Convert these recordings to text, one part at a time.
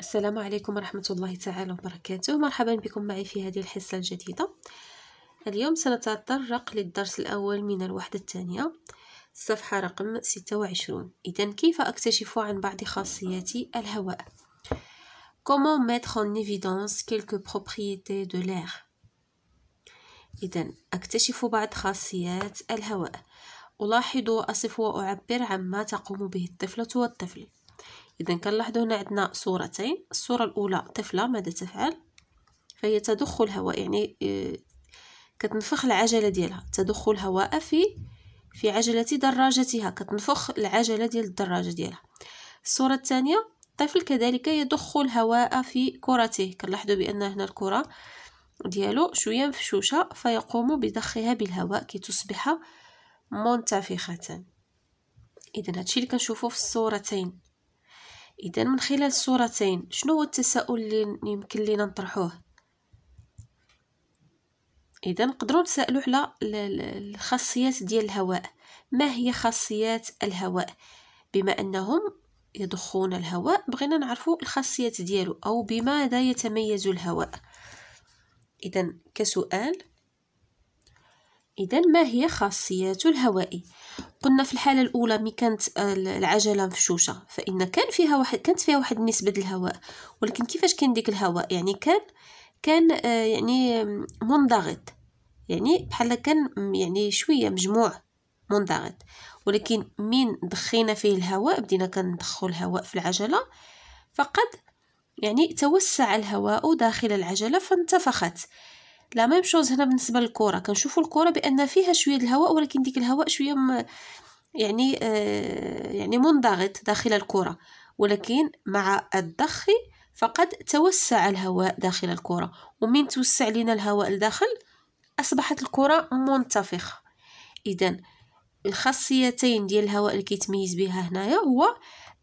السلام عليكم ورحمة الله تعالى وبركاته مرحبا بكم معي في هذه الحصة الجديدة اليوم سنتطرق للدرس الأول من الوحدة الثانية الصفحة رقم 26 إذا كيف أكتشف عن بعض خاصيات الهواء Comment mettre en évidence quelques propriétés de l'air إذا أكتشف بعض خاصيات الهواء ألاحظ وأصف وأعبر عما تقوم به الطفلة والطفل إذا كنلاحظوا هنا عندنا صورتين الصورة الأولى طفلة ماذا تفعل فهي تدخ الهواء يعني آه، كتنفخ العجلة ديالها تدخل الهواء في في عجلة دراجتها كتنفخ العجلة ديال الدراجة ديالها الصورة الثانية الطفل كذلك يضخ الهواء في كرته كنلاحظوا بأن هنا الكرة ديالو شويه مفشوشه فيقوم بضخها بالهواء كي تصبح منتفخه اذا هادشي اللي كنشوفوه في الصورتين إذا من خلال الصورتين شنو هو التساؤل اللي يمكن لينا نطرحوه إذا نقدروا نسألوا على الخاصيات ديال الهواء ما هي خاصيات الهواء بما أنهم يضخون الهواء بغينا نعرفوا الخاصيات ديالو أو بماذا يتميز الهواء إذا كسؤال إذا ما هي خاصيات الهواء قلنا في الحاله الاولى مي كانت آه، العجله مفشوشه فان كان فيها واحد كانت فيها واحد نسبه الهواء ولكن كيفاش كان ديك الهواء يعني كان كان آه، يعني منضغط يعني بحال كان يعني شويه مجموع منضغط ولكن من دخينا فيه الهواء بدينا كندخل الهواء في العجله فقد يعني توسع الهواء داخل العجله فانتفخت لا ميم شوز هنا بالنسبه للكره كنشوفوا الكره بان فيها شويه الهواء ولكن ديك الهواء شويه م... يعني آه يعني منضغط داخل الكره ولكن مع الضخ فقد توسع الهواء داخل الكره ومن توسع لنا الهواء الداخل اصبحت الكره منتفخه اذا الخاصيتين ديال الهواء اللي كيتميز بها هنايا هو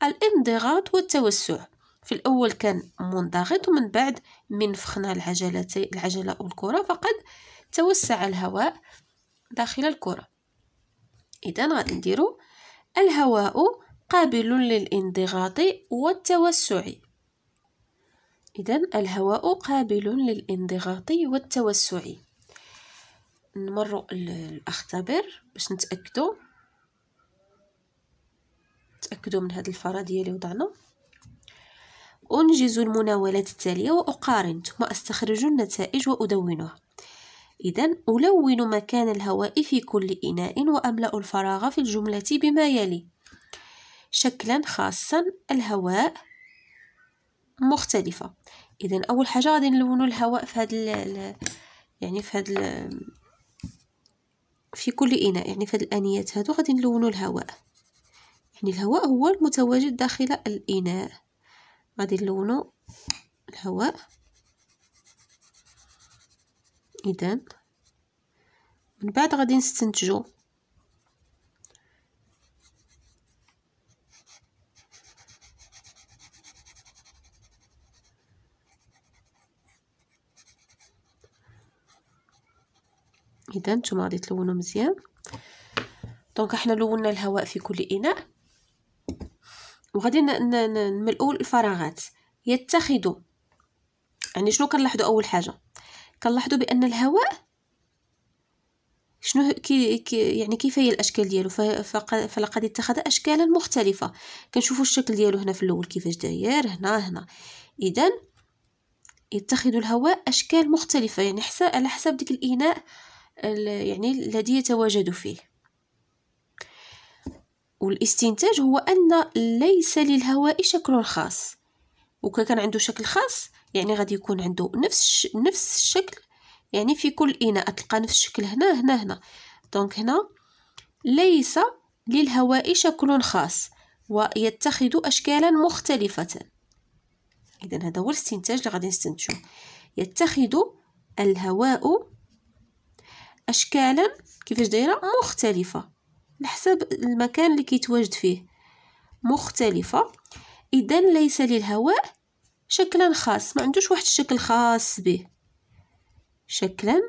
الانضغاط والتوسع في الأول كان منضغط ومن بعد من نفخنا العجلة العجلة الكرة فقد توسع الهواء داخل الكرة إذا غادي نديرو الهواء قابل للانضغاط والتوسع إذا الهواء قابل للانضغاط والتوسع نمر الأختبر باش نتأكدوا تأكدوا من هاد الفرضية اللي وضعنا أنجز المناولات التالية وأقارن ثم أستخرج النتائج وأدونها إذا ألون مكان الهواء في كل إناء وأملأ الفراغ في الجملة بما يلي شكلا خاصا الهواء مختلفة إذا أول حاجة غادي نلونو الهواء في هاد يعني في هاد في كل إناء يعني في هاد الآنيات هادو غادي نلونو الهواء يعني الهواء هو المتواجد داخل الإناء غادي نلونو الهواء اذا من بعد غادي نستنتجو اذا نتوما غادي تلونو مزيان دونك حنا لونا الهواء في كل اناء وغادي نملؤوا الفراغات يتخذوا يعني شنو كنلاحظوا اول حاجه كنلاحظوا بان الهواء شنو كي, كي يعني كيف هي الاشكال ديالو فلقد اتخذ اشكالا مختلفه كنشوفوا الشكل ديالو هنا في الاول كيفاش داير هنا هنا اذا يتخذ الهواء اشكال مختلفه يعني حسب على حسب ديك الاناء يعني الذي يتواجد فيه والاستنتاج هو أن ليس للهواء شكل خاص وكان كان عنده شكل خاص يعني غادي يكون عنده نفس نفس الشكل يعني في كل إناء تلقى نفس الشكل هنا هنا هنا دونك هنا ليس للهواء شكل خاص ويتخذ أشكالا مختلفة إذا هذا هو الاستنتاج اللي غادي نستنتجو يتخذ الهواء أشكالا كيفاش دايرة مختلفة بحسب المكان اللي كيتواجد فيه مختلفة إذا ليس للهواء شكلا خاص ما عندوش واحد الشكل خاص به شكلا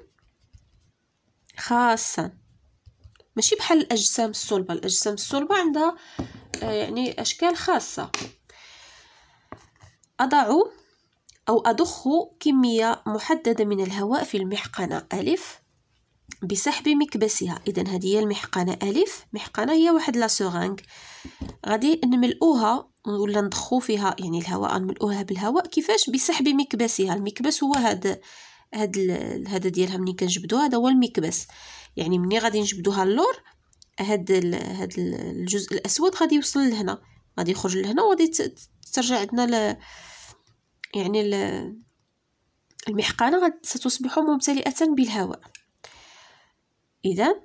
خاصا ماشي بحال الأجسام الصلبة الأجسام الصلبة عندها آه، يعني أشكال خاصة أضع أو أضخ كمية محددة من الهواء في المحقنة ألف بسحب مكبسها اذا هذه هي المحقنه الف محقنه هي واحد لا سوغانغ غادي نملؤوها ولا ندخو فيها يعني الهواء نملؤوها بالهواء كيفاش بسحب مكبسها المكبس هو هذا هاد هذا ديالها ملي كنجبدوها هذا هو المكبس يعني ملي غادي نجبدوها اللور هاد ال هاد الجزء الاسود غادي يوصل لهنا غادي يخرج لهنا وغادي ترجع عندنا ل يعني المحقنه ستصبح ممتلئه بالهواء اذا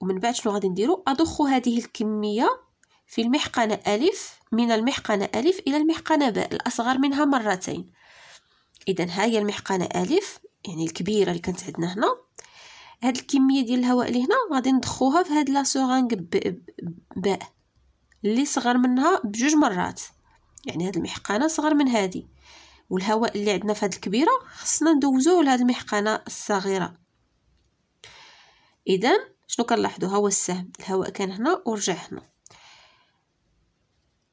ومن بعد شنو غادي نديرو اضخ هذه الكميه في المحقنه الف من المحقنه الف الى المحقنه باء الاصغر منها مرتين اذا ها هي المحقنه الف يعني الكبيره اللي كانت عندنا هنا هاد الكميه ديال الهواء اللي هنا غادي ندخوها في هاد لا سورانغ باء اللي صغر منها بجوج مرات يعني هاد المحقنه صغر من هادي والهواء اللي عندنا في هاد الكبيره خصنا ندوزوه لهاد المحقنه الصغيره اذا شنو كنلاحظوا هو السهم الهواء كان هنا ورجع هنا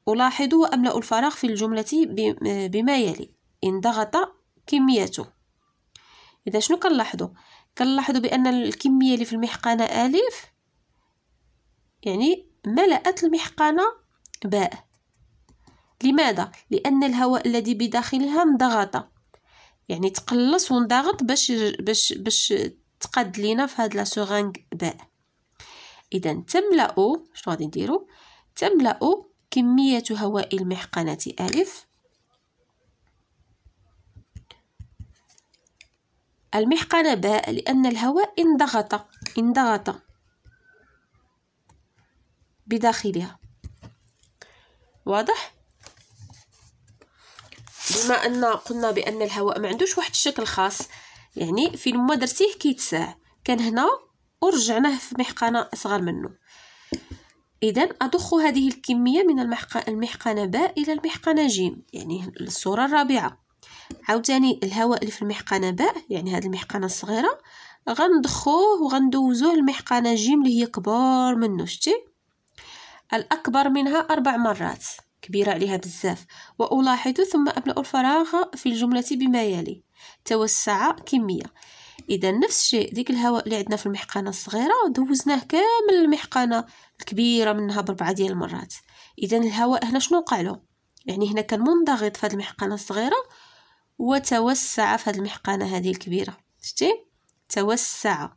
ولاحظوا واملأ الفراغ في الجملة بما يلي إن ضغط كميته إذا شنو كنلاحظوا كنلاحظوا بأن الكمية اللي في المحقنة ألف يعني ملأت المحقنة باء لماذا؟ لأن الهواء الذي بداخلها انضغط يعني تقلص وانضغط باش باش باش تقاد لينا في هاد لا سورينغ باء اذا تملا شنو غادي نديرو تملا كميه هواء المحقنه الف المحقنة باء لأن الهواء انضغط انضغط بداخلها واضح بما أن قلنا بأن الهواء ما عندوش واحد الشكل خاص يعني فين ما درتيه كيتساع كان هنا ورجعناه في محقنه اصغر منه اذا اضخ هذه الكميه من المحقنه باء الى المحقنه جيم يعني الصوره الرابعه عاوتاني الهواء اللي في المحقنه باء يعني هذه المحقنه الصغيره غندخوه وغندوزوه المحقنه جيم اللي هي كبار منه شتي الاكبر منها اربع مرات كبيرة عليها بزاف وألاحظ ثم أملأ الفراغ في الجملة بما يلي توسع كمية إذا نفس الشيء ديك الهواء اللي عندنا في المحقنة الصغيرة دوزناه كامل المحقنة الكبيرة منها بربعة ديال المرات إذا الهواء هنا شنو وقع له يعني هنا كان منضغط في هذه المحقنة الصغيرة وتوسع في هذه المحقنة هذه الكبيرة شتي توسع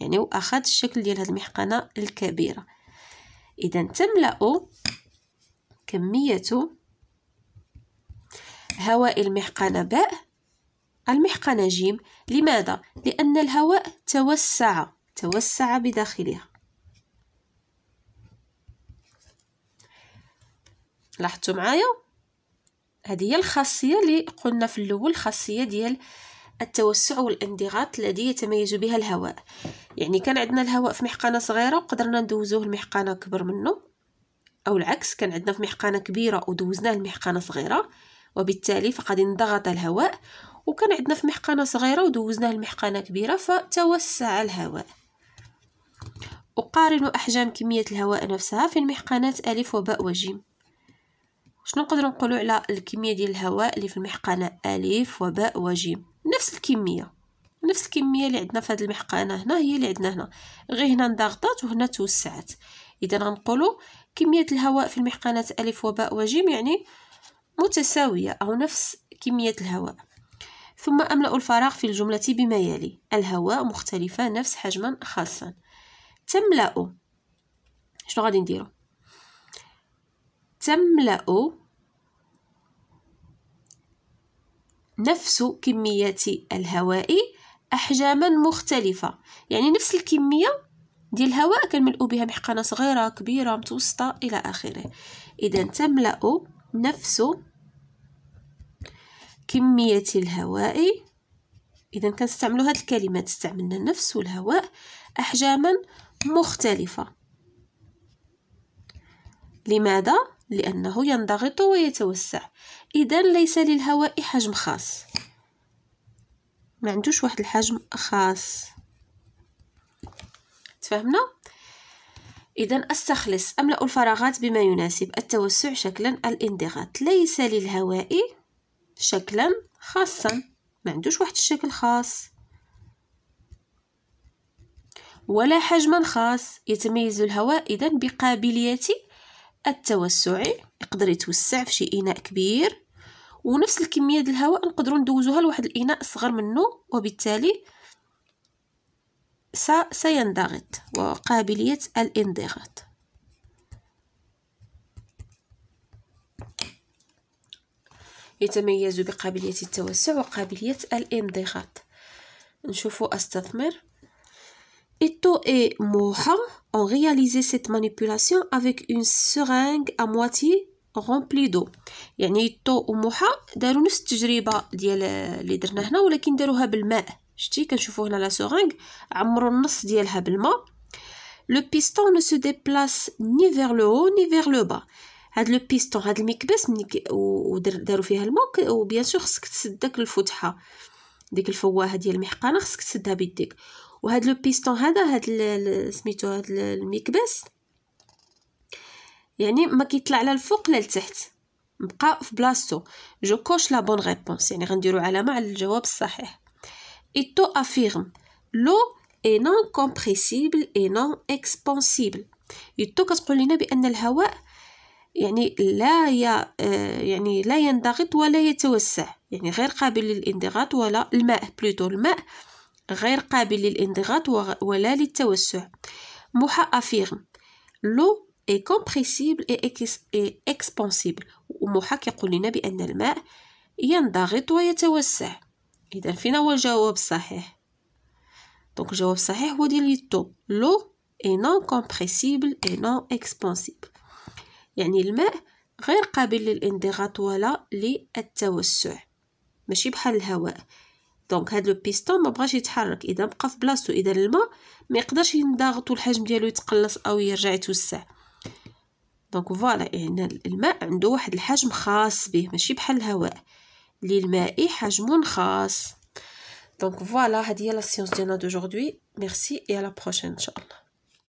يعني وأخذ الشكل ديال هذه المحقنة الكبيرة إذا تملأ كمية هواء المحقنة باء المحقنة جيم لماذا؟ لأن الهواء توسع توسع بداخلها لاحظتوا معايا هذه هي الخاصية اللي قلنا في الأول خاصية ديال التوسع والانضغاط الذي يتميز بها الهواء يعني كان عندنا الهواء في محقنة صغيرة وقدرنا ندوزوه المحقنة كبر منه أو العكس كان عندنا في محقنة كبيرة ودوزناه لمحقنة صغيرة وبالتالي فقد انضغط الهواء وكان عندنا في محقنة صغيرة ودوزناه لمحقنة كبيرة فتوسع الهواء أقارن أحجام كمية الهواء نفسها في المحقنات ألف وباء وجيم شنو نقدروا نقولوا على الكمية ديال الهواء اللي في المحقنة ألف وباء وجيم نفس الكمية نفس الكمية اللي عندنا في هذه المحقنة هنا هي اللي عندنا هنا غير هنا انضغطات وهنا توسعت إذا غنقولوا كمية الهواء في المحقنات ألف وباء وجيم يعني متساوية أو نفس كمية الهواء ثم أملأ الفراغ في الجملة بما يلي الهواء مختلفة نفس حجما خاصا تملأ شنو غادي نديرو تملأ نفس كمية الهواء أحجاما مختلفة يعني نفس الكمية ديال الهواء كنملؤو بها بحقنه صغيره كبيره متوسطه الى اخره اذا تملا نفس كميه الهواء اذا كنستعملوا هذه الكلمات استعملنا نفس الهواء احجاما مختلفه لماذا لانه ينضغط ويتوسع اذا ليس للهواء حجم خاص ما عندوش واحد الحجم خاص تفهمنا إذا أستخلص أملأ الفراغات بما يناسب التوسع شكلا الانضغاط ليس للهوائي شكلا خاصا ما عندوش واحد الشكل خاص ولا حجما خاص يتميز الهواء إذا بقابلية التوسع يقدر يتوسع في شي إناء كبير ونفس الكمية ديال الهواء نقدروا ندوزوها لواحد الإناء أصغر منه وبالتالي سينضغط وقابلية الانضغاط يتميز بقابلية التوسع وقابلية الانضغاط نشوفو استثمر إتو إي موحا ont غياليزي سيت manipulation أفيك أون seringue أمواتي غومبلي دو d'eau يعني تو وموحا دارو نفس التجربه ديال لي درنا هنا ولكن داروها بالماء شتي كنشوفو هنا لا سورينغ عمرو النص ديالها بالماء لو بيستون نو سو ديبلاس ني فيغ لو هو ني فيغ لو با هاد لو بيستون هاد المكبس ملي دارو فيها الماء وبيان سور خصك تسد داك الفتحه ديك الفواهه ديال المحقنه خصك تسدها بيديك وهاد لو بيستون هذا هاد سميتو هاد المكبس يعني ما كيطلع لا الفوق لا لتحت بقى في بلاصتو جو كوش لا بون ريبونس يعني غنديرو علامه على الجواب الصحيح Ito affirme l'eau est non compressible et non expansible. Ito كتقول لنا بأن الهواء يعني لا ي... آه، يعني لا ينضغط ولا يتوسع يعني غير قابل للانضغاط ولا الماء بلوتو الماء غير قابل للانضغاط ولا للتوسع موحا افيرم لو اي كومبريسيبل اي اكسبانسيبل وموحا كيقول لنا بان الماء ينضغط ويتوسع اذا فين هو الجواب الصحيح دونك الجواب الصحيح هو ديال ليتو لو اي نون كومبريسيبل اي نون اكسبانسيبل يعني الماء غير قابل للانضغاط ولا للتوسع ماشي بحال الهواء دونك هاد لو بيستون ما بغاش يتحرك اذا بقى في بلاصتو اذا الماء ما يقدرش ينضغط والحجم ديالو يتقلص او يرجع يتوسع دونك فوالا يعني الماء عنده واحد الحجم خاص به ماشي بحال الهواء est حجم خاص Donc voilà, la science d'aujourd'hui. Merci et à la prochaine, Inch'Allah.